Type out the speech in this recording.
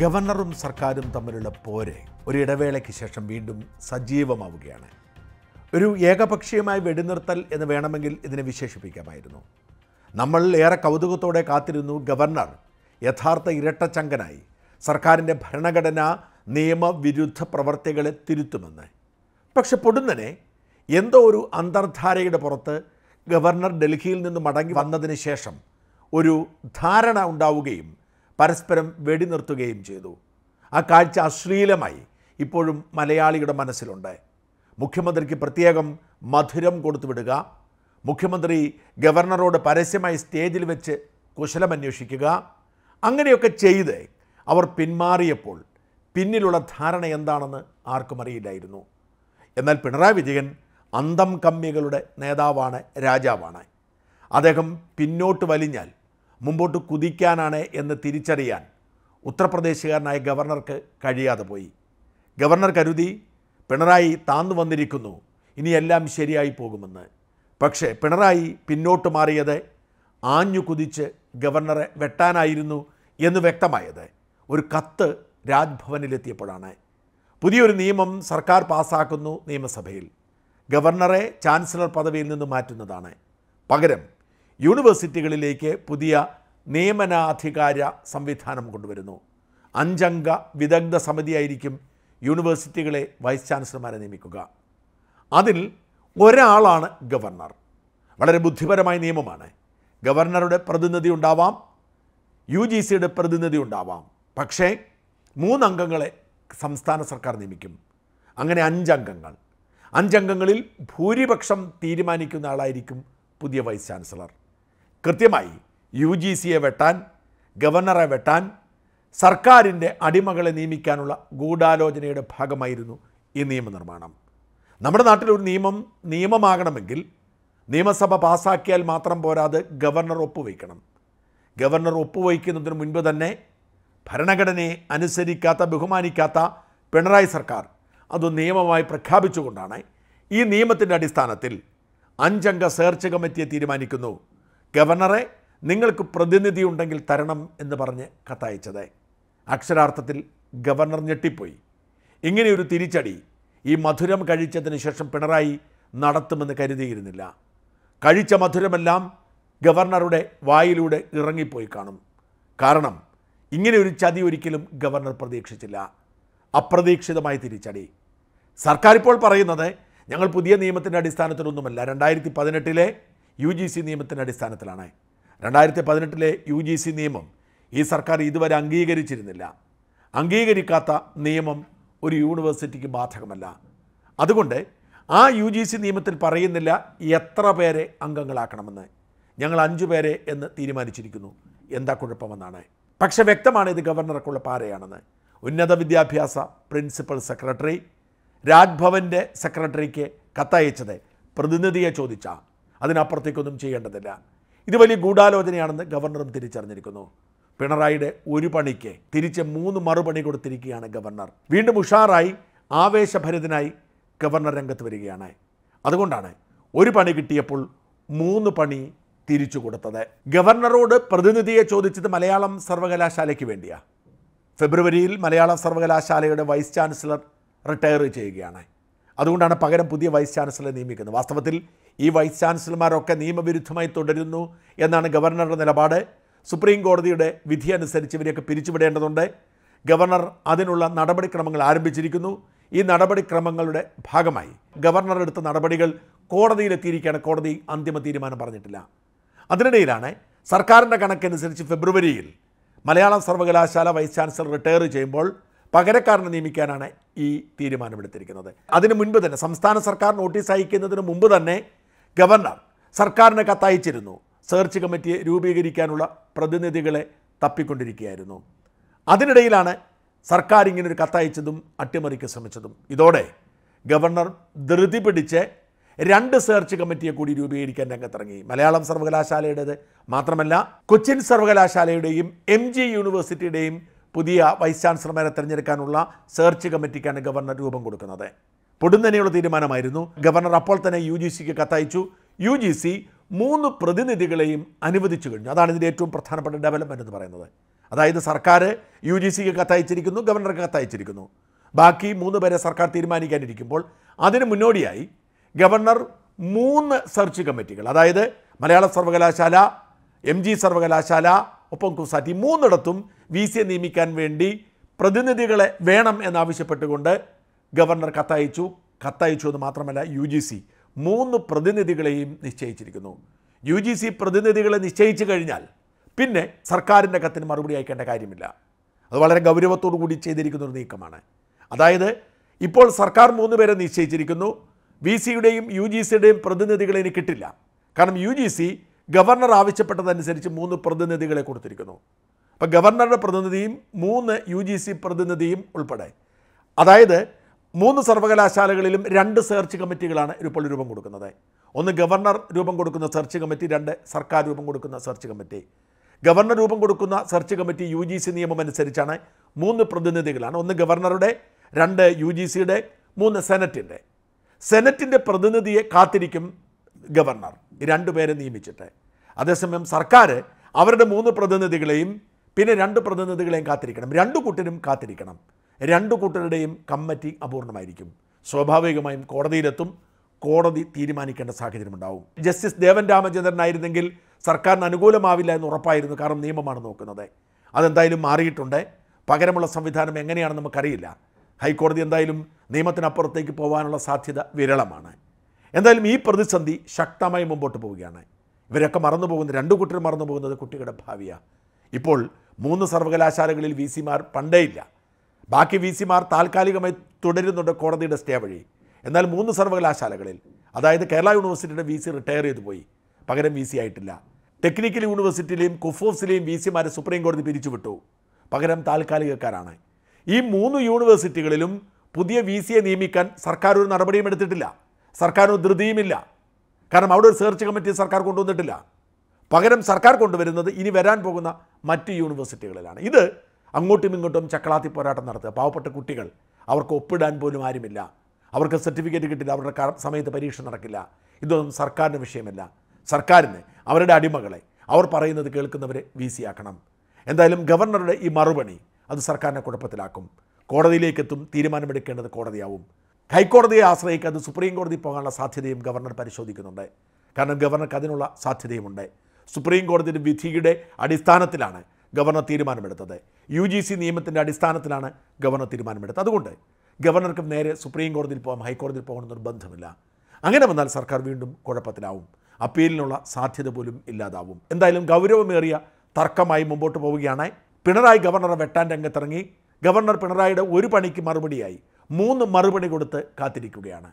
ഗവർണറും സർക്കാരും തമ്മിലുള്ള പോര് ഒരു ഇടവേളയ്ക്ക് ശേഷം വീണ്ടും സജീവമാവുകയാണ് ഒരു ഏകപക്ഷീയമായ വെടിനിർത്തൽ എന്ന് വേണമെങ്കിൽ ഇതിനെ വിശേഷിപ്പിക്കാമായിരുന്നു നമ്മൾ ഏറെ കൗതുകത്തോടെ കാത്തിരുന്നു ഗവർണർ യഥാർത്ഥ ഇരട്ടച്ചങ്കനായി സർക്കാരിൻ്റെ ഭരണഘടന നിയമവിരുദ്ധ പ്രവർത്തികളെ തിരുത്തുമെന്ന് പക്ഷെ പൊടുന്നനെ എന്തോ ഒരു അന്തർധാരയുടെ പുറത്ത് ഗവർണർ ഡൽഹിയിൽ നിന്ന് മടങ്ങി വന്നതിന് ശേഷം ഒരു ധാരണ ഉണ്ടാവുകയും പരസ്പരം വെടിനിർത്തുകയും ചെയ്തു ആ കാഴ്ച അശ്ലീലമായി ഇപ്പോഴും മലയാളിയുടെ മനസ്സിലുണ്ട് മുഖ്യമന്ത്രിക്ക് പ്രത്യേകം മധുരം കൊടുത്തുവിടുക മുഖ്യമന്ത്രി ഗവർണറോട് പരസ്യമായി സ്റ്റേജിൽ വെച്ച് കുശലമന്വേഷിക്കുക അങ്ങനെയൊക്കെ ചെയ്ത് അവർ പിന്മാറിയപ്പോൾ പിന്നിലുള്ള ധാരണ എന്താണെന്ന് ആർക്കും അറിയില്ലായിരുന്നു എന്നാൽ പിണറായി വിജയൻ അന്തം കമ്മികളുടെ നേതാവാണ് രാജാവാണ് അദ്ദേഹം പിന്നോട്ട് വലിഞ്ഞാൽ മുമ്പോട്ട് കുതിക്കാനാണ് എന്ന് തിരിച്ചറിയാൻ ഉത്തർപ്രദേശുകാരനായ ഗവർണർക്ക് കഴിയാതെ പോയി ഗവർണർ കരുതി പിണറായി താന്നു വന്നിരിക്കുന്നു ഇനിയെല്ലാം ശരിയായി പോകുമെന്ന് പക്ഷേ പിണറായി പിന്നോട്ട് മാറിയത് ആഞ്ഞു കുതിച്ച് ഗവർണറെ വെട്ടാനായിരുന്നു എന്ന് വ്യക്തമായത് ഒരു കത്ത് രാജ്ഭവനിലെത്തിയപ്പോഴാണ് പുതിയൊരു നിയമം സർക്കാർ പാസാക്കുന്നു നിയമസഭയിൽ ഗവർണറെ ചാൻസലർ പദവിയിൽ നിന്ന് മാറ്റുന്നതാണ് പകരം യൂണിവേഴ്സിറ്റികളിലേക്ക് പുതിയ നിയമനാധികാര സംവിധാനം കൊണ്ടുവരുന്നു അഞ്ചംഗ വിദഗ്ധ സമിതിയായിരിക്കും യൂണിവേഴ്സിറ്റികളെ വൈസ് ചാൻസലർമാരെ നിയമിക്കുക അതിൽ ഒരാളാണ് ഗവർണർ വളരെ ബുദ്ധിപരമായ നിയമമാണ് ഗവർണറുടെ പ്രതിനിധി ഉണ്ടാവാം യു ജി സിയുടെ പ്രതിനിധി ഉണ്ടാവാം പക്ഷേ മൂന്നംഗങ്ങളെ സംസ്ഥാന സർക്കാർ നിയമിക്കും അങ്ങനെ അഞ്ചംഗങ്ങൾ അഞ്ചംഗങ്ങളിൽ ഭൂരിപക്ഷം തീരുമാനിക്കുന്ന ആളായിരിക്കും പുതിയ വൈസ് ചാൻസലർ കൃത്യമായി യു ജി സിയെ വെട്ടാൻ ഗവർണറെ വെട്ടാൻ സർക്കാരിൻ്റെ അടിമകളെ നിയമിക്കാനുള്ള ഗൂഢാലോചനയുടെ ഭാഗമായിരുന്നു ഈ നിയമനിർമ്മാണം നമ്മുടെ നാട്ടിൽ ഒരു നിയമം നിയമമാകണമെങ്കിൽ നിയമസഭ പാസാക്കിയാൽ മാത്രം പോരാതെ ഗവർണർ ഒപ്പുവയ്ക്കണം ഗവർണർ ഒപ്പുവയ്ക്കുന്നതിന് മുൻപ് തന്നെ ഭരണഘടനയെ അനുസരിക്കാത്ത ബഹുമാനിക്കാത്ത പിണറായി സർക്കാർ അത് നിയമമായി പ്രഖ്യാപിച്ചുകൊണ്ടാണ് ഈ നിയമത്തിൻ്റെ അടിസ്ഥാനത്തിൽ അഞ്ചംഗ സേർച്ച് കമ്മിറ്റിയെ തീരുമാനിക്കുന്നു ഗവർണറെ നിങ്ങൾക്ക് പ്രതിനിധി ഉണ്ടെങ്കിൽ തരണം എന്ന് പറഞ്ഞ് കത്തയച്ചത് അക്ഷരാർത്ഥത്തിൽ ഗവർണർ ഞെട്ടിപ്പോയി ഇങ്ങനെയൊരു തിരിച്ചടി ഈ മധുരം കഴിച്ചതിന് ശേഷം പിണറായി നടത്തുമെന്ന് കരുതിയിരുന്നില്ല കഴിച്ച മധുരമെല്ലാം ഗവർണറുടെ വായിലൂടെ ഇറങ്ങിപ്പോയി കാണും കാരണം ഇങ്ങനെ ഒരു ചതി ഒരിക്കലും ഗവർണർ പ്രതീക്ഷിച്ചില്ല അപ്രതീക്ഷിതമായി തിരിച്ചടി സർക്കാർ ഇപ്പോൾ പറയുന്നത് ഞങ്ങൾ പുതിയ നിയമത്തിൻ്റെ അടിസ്ഥാനത്തിലൊന്നുമല്ല രണ്ടായിരത്തി പതിനെട്ടിലെ യു ജി സി നിയമത്തിൻ്റെ അടിസ്ഥാനത്തിലാണ് രണ്ടായിരത്തി പതിനെട്ടിലെ യു ജി സി നിയമം ഈ സർക്കാർ ഇതുവരെ അംഗീകരിച്ചിരുന്നില്ല അംഗീകരിക്കാത്ത നിയമം ഒരു യൂണിവേഴ്സിറ്റിക്ക് ബാധകമല്ല അതുകൊണ്ട് ആ യു ജി സി നിയമത്തിൽ പറയുന്നില്ല എത്ര പേരെ അംഗങ്ങളാക്കണമെന്ന് ഞങ്ങൾ അഞ്ചു പേരെ എന്ന് തീരുമാനിച്ചിരിക്കുന്നു എന്താ കുഴപ്പമെന്നാണ് പക്ഷെ വ്യക്തമാണ് ഇത് ഗവർണർക്കുള്ള പാരയാണെന്ന് ഉന്നത വിദ്യാഭ്യാസ പ്രിൻസിപ്പൽ സെക്രട്ടറി രാജ്ഭവൻ്റെ സെക്രട്ടറിക്ക് കത്തയച്ചത് പ്രതിനിധിയെ ചോദിച്ചാൽ അതിനപ്പുറത്തേക്കൊന്നും ചെയ്യേണ്ടതില്ല ഇത് വലിയ ഗൂഢാലോചനയാണെന്ന് ഗവർണറും തിരിച്ചറിഞ്ഞിരിക്കുന്നു പിണറായിയുടെ ഒരു പണിക്ക് തിരിച്ച് മൂന്ന് മറുപണി കൊടുത്തിരിക്കുകയാണ് ഗവർണർ വീണ്ടും ഉഷാറായി ആവേശഭരിതനായി ഗവർണർ രംഗത്ത് വരികയാണ് അതുകൊണ്ടാണ് ഒരു പണി കിട്ടിയപ്പോൾ മൂന്ന് പണി തിരിച്ചു കൊടുത്തത് ഗവർണറോട് പ്രതിനിധിയെ ചോദിച്ചത് മലയാളം സർവകലാശാലയ്ക്ക് വേണ്ടിയാണ് ഫെബ്രുവരിയിൽ മലയാള സർവകലാശാലയുടെ വൈസ് ചാൻസലർ റിട്ടയർ ചെയ്യുകയാണ് അതുകൊണ്ടാണ് പകരം പുതിയ വൈസ് ചാൻസലറെ നിയമിക്കുന്നത് വാസ്തവത്തിൽ ഈ വൈസ് ചാൻസലർമാരൊക്കെ നിയമവിരുദ്ധമായി തുടരുന്നു എന്നാണ് ഗവർണറുടെ നിലപാട് സുപ്രീം കോടതിയുടെ വിധി അനുസരിച്ച് ഇവരെയൊക്കെ പിരിച്ചുവിടേണ്ടതുണ്ട് ഗവർണർ അതിനുള്ള നടപടിക്രമങ്ങൾ ആരംഭിച്ചിരിക്കുന്നു ഈ നടപടിക്രമങ്ങളുടെ ഭാഗമായി ഗവർണർ എടുത്ത നടപടികൾ കോടതിയിലെത്തിയിരിക്കുകയാണ് കോടതി അന്തിമ തീരുമാനം പറഞ്ഞിട്ടില്ല അതിനിടയിലാണ് സർക്കാരിൻ്റെ കണക്കനുസരിച്ച് ഫെബ്രുവരിയിൽ മലയാളം സർവകലാശാല വൈസ് ചാൻസലർ റിട്ടയർ ചെയ്യുമ്പോൾ പകരക്കാരനെ നിയമിക്കാനാണ് ഈ തീരുമാനമെടുത്തിരിക്കുന്നത് അതിനു മുൻപ് തന്നെ സംസ്ഥാന സർക്കാർ നോട്ടീസ് അയക്കുന്നതിന് മുമ്പ് തന്നെ ഗവർണർ സർക്കാരിനെ കത്തയച്ചിരുന്നു സെർച്ച് കമ്മിറ്റിയെ രൂപീകരിക്കാനുള്ള പ്രതിനിധികളെ തപ്പിക്കൊണ്ടിരിക്കുകയായിരുന്നു അതിനിടയിലാണ് സർക്കാർ ഇങ്ങനൊരു കത്തയച്ചതും അട്ടിമറിക്ക് ശ്രമിച്ചതും ഇതോടെ ഗവർണർ ധൃതി പിടിച്ച് രണ്ട് സെർച്ച് കമ്മിറ്റിയെ കൂടി രൂപീകരിക്കാൻ രംഗത്തിറങ്ങി മലയാളം സർവകലാശാലയുടേത് മാത്രമല്ല കൊച്ചിൻ സർവകലാശാലയുടെയും എം ജി യൂണിവേഴ്സിറ്റിയുടെയും പുതിയ വൈസ് ചാൻസലർമാരെ തിരഞ്ഞെടുക്കാനുള്ള സെർച്ച് കമ്മിറ്റിക്കാണ് ഗവർണർ രൂപം കൊടുക്കുന്നത് പൊടുന്നനെയുള്ള തീരുമാനമായിരുന്നു ഗവർണർ അപ്പോൾ തന്നെ യു ജി സിക്ക് കത്തയച്ചു യു ജി സി മൂന്ന് പ്രതിനിധികളെയും അനുവദിച്ചു കഴിഞ്ഞു അതാണ് ഇതിൻ്റെ ഏറ്റവും പ്രധാനപ്പെട്ട ഡെവലപ്മെൻ്റ് എന്ന് പറയുന്നത് അതായത് സർക്കാർ യു ജി സിക്ക് കത്തയച്ചിരിക്കുന്നു ഗവർണർക്ക് കത്തയച്ചിരിക്കുന്നു ബാക്കി മൂന്ന് പേരെ സർക്കാർ തീരുമാനിക്കാനിരിക്കുമ്പോൾ അതിന് മുന്നോടിയായി ഗവർണർ മൂന്ന് സെർച്ച് കമ്മിറ്റികൾ അതായത് മലയാള സർവകലാശാല എം ജി സർവകലാശാല ഒപ്പം കുസാറ്റി മൂന്നിടത്തും വി സിയെ നിയമിക്കാൻ വേണ്ടി പ്രതിനിധികളെ വേണം എന്നാവശ്യപ്പെട്ടുകൊണ്ട് ഗവർണർ കത്തയച്ചു കത്തയച്ചു എന്ന് മാത്രമല്ല യു ജി സി മൂന്ന് പ്രതിനിധികളെയും നിശ്ചയിച്ചിരിക്കുന്നു യു ജി സി പ്രതിനിധികളെ നിശ്ചയിച്ചു കഴിഞ്ഞാൽ പിന്നെ സർക്കാരിൻ്റെ കത്തിന് മറുപടി അയക്കേണ്ട കാര്യമില്ല അത് വളരെ ഗൗരവത്തോടു കൂടി ചെയ്തിരിക്കുന്ന ഒരു നീക്കമാണ് അതായത് ഇപ്പോൾ സർക്കാർ മൂന്ന് പേരെ നിശ്ചയിച്ചിരിക്കുന്നു വി സിയുടെയും യു ജി സിയുടെയും പ്രതിനിധികളെ ഇനി കിട്ടില്ല കാരണം യു ജി സി ഗവർണർ ആവശ്യപ്പെട്ടതനുസരിച്ച് മൂന്ന് പ്രതിനിധികളെ കൊടുത്തിരിക്കുന്നു ഇപ്പം ഗവർണറുടെ പ്രതിനിധിയും മൂന്ന് യു ജി സി പ്രതിനിധിയും ഉൾപ്പെടെ അതായത് മൂന്ന് സർവകലാശാലകളിലും രണ്ട് സെർച്ച് കമ്മിറ്റികളാണ് ഇപ്പോൾ രൂപം കൊടുക്കുന്നത് ഒന്ന് ഗവർണർ രൂപം കൊടുക്കുന്ന സെർച്ച് കമ്മിറ്റി രണ്ട് സർക്കാർ രൂപം കൊടുക്കുന്ന സെർച്ച് കമ്മിറ്റി ഗവർണർ രൂപം കൊടുക്കുന്ന search committee U G C നിയമം അനുസരിച്ചാണ് മൂന്ന് പ്രതിനിധികളാണ് ഒന്ന് ഗവർണറുടെ രണ്ട് യു ജി സിയുടെ മൂന്ന് സെനറ്റിൻ്റെ സെനറ്റിൻ്റെ പ്രതിനിധിയെ കാത്തിരിക്കും ഗവർണർ രണ്ടുപേരെ നിയമിച്ചിട്ട് അതേസമയം സർക്കാർ അവരുടെ മൂന്ന് പ്രതിനിധികളെയും പിന്നെ രണ്ട് പ്രതിനിധികളെയും കാത്തിരിക്കണം രണ്ടു കൂട്ടരും കാത്തിരിക്കണം രണ്ടു കൂട്ടരുടെയും കമ്മിറ്റി അപൂർണമായിരിക്കും സ്വാഭാവികമായും കോടതിയിലെത്തും കോടതി തീരുമാനിക്കേണ്ട സാഹചര്യമുണ്ടാവും ജസ്റ്റിസ് ദേവൻ ആയിരുന്നെങ്കിൽ സർക്കാരിന് അനുകൂലമാവില്ല എന്ന് ഉറപ്പായിരുന്നു കാരണം നിയമമാണ് നോക്കുന്നത് അതെന്തായാലും മാറിയിട്ടുണ്ട് പകരമുള്ള സംവിധാനം എങ്ങനെയാണെന്ന് നമുക്കറിയില്ല ഹൈക്കോടതി എന്തായാലും നിയമത്തിനപ്പുറത്തേക്ക് പോകാനുള്ള സാധ്യത വിരളമാണ് എന്തായാലും ഈ പ്രതിസന്ധി ശക്തമായി മുമ്പോട്ട് പോവുകയാണ് ഇവരൊക്കെ മറന്നു പോകുന്നത് രണ്ടു കുട്ടികൾ മറന്നു പോകുന്നത് കുട്ടികളുടെ ഭാവിയാണ് ഇപ്പോൾ മൂന്ന് സർവകലാശാലകളിൽ വി സിമാർ പണ്ടേയില്ല ബാക്കി വി സിമാർ താൽക്കാലികമായി തുടരുന്നുണ്ട് കോടതിയുടെ സ്റ്റേ വഴി എന്നാൽ മൂന്ന് സർവകലാശാലകളിൽ അതായത് കേരള യൂണിവേഴ്സിറ്റിയുടെ വി സി റിട്ടയർ ചെയ്തു പോയി പകരം വി സി ആയിട്ടില്ല ടെക്നിക്കൽ യൂണിവേഴ്സിറ്റിയിലെയും കുഫോസിലെയും വി സിമാരെ സുപ്രീം കോടതി പിരിച്ചുവിട്ടു പകരം താൽക്കാലികക്കാരാണ് ഈ മൂന്ന് യൂണിവേഴ്സിറ്റികളിലും പുതിയ വി സിയെ നിയമിക്കാൻ സർക്കാർ ഒരു നടപടിയും എടുത്തിട്ടില്ല സർക്കാർ ഒരു ധൃതിയുമില്ല കാരണം അവിടെ ഒരു സെർച്ച് കമ്മിറ്റി സർക്കാർ കൊണ്ടുവന്നിട്ടില്ല പകരം സർക്കാർ കൊണ്ടുവരുന്നത് ഇനി വരാൻ പോകുന്ന മറ്റ് യൂണിവേഴ്സിറ്റികളിലാണ് ഇത് അങ്ങോട്ടും ഇങ്ങോട്ടും ചക്കളാത്തി പോരാട്ടം നടത്തുക പാവപ്പെട്ട കുട്ടികൾ അവർക്ക് ഒപ്പിടാൻ പോലും ആരുമില്ല അവർക്ക് സർട്ടിഫിക്കറ്റ് കിട്ടില്ല അവരുടെ സമയത്ത് പരീക്ഷ നടക്കില്ല ഇതൊന്നും സർക്കാരിൻ്റെ വിഷയമല്ല സർക്കാരിന് അവരുടെ അടിമകളെ അവർ പറയുന്നത് കേൾക്കുന്നവരെ വി സി ആക്കണം എന്തായാലും ഗവർണറുടെ ഈ മറുപടി അത് സർക്കാരിനെ കുഴപ്പത്തിലാക്കും കോടതിയിലേക്കെത്തും തീരുമാനമെടുക്കേണ്ടത് കോടതിയാവും ഹൈക്കോടതിയെ ആശ്രയിക്കാതെ സുപ്രീം കോടതി പോകാനുള്ള സാധ്യതയും ഗവർണർ പരിശോധിക്കുന്നുണ്ട് കാരണം ഗവർണർക്ക് അതിനുള്ള സാധ്യതയുമുണ്ട് സുപ്രീം കോടതിയുടെ വിധിയുടെ അടിസ്ഥാനത്തിലാണ് ഗവർണർ തീരുമാനമെടുത്തത് യു ജി സി നിയമത്തിൻ്റെ അടിസ്ഥാനത്തിലാണ് ഗവർണർ തീരുമാനമെടുത്തത് അതുകൊണ്ട് ഗവർണർക്കും നേരെ സുപ്രീം കോടതിയിൽ പോകാം ഹൈക്കോടതിയിൽ പോകണമെന്നൊരു ബന്ധമില്ല അങ്ങനെ വന്നാൽ സർക്കാർ വീണ്ടും കുഴപ്പത്തിലാവും അപ്പീലിനുള്ള സാധ്യത പോലും ഇല്ലാതാവും എന്തായാലും ഗൗരവമേറിയ തർക്കമായി മുമ്പോട്ട് പോവുകയാണ് പിണറായി ഗവർണറെ വെട്ടാൻ രംഗത്തിറങ്ങി ഗവർണർ പിണറായിയുടെ ഒരു പണിക്ക് മറുപടിയായി മൂന്ന് മറുപടി കൊടുത്ത് കാത്തിരിക്കുകയാണ്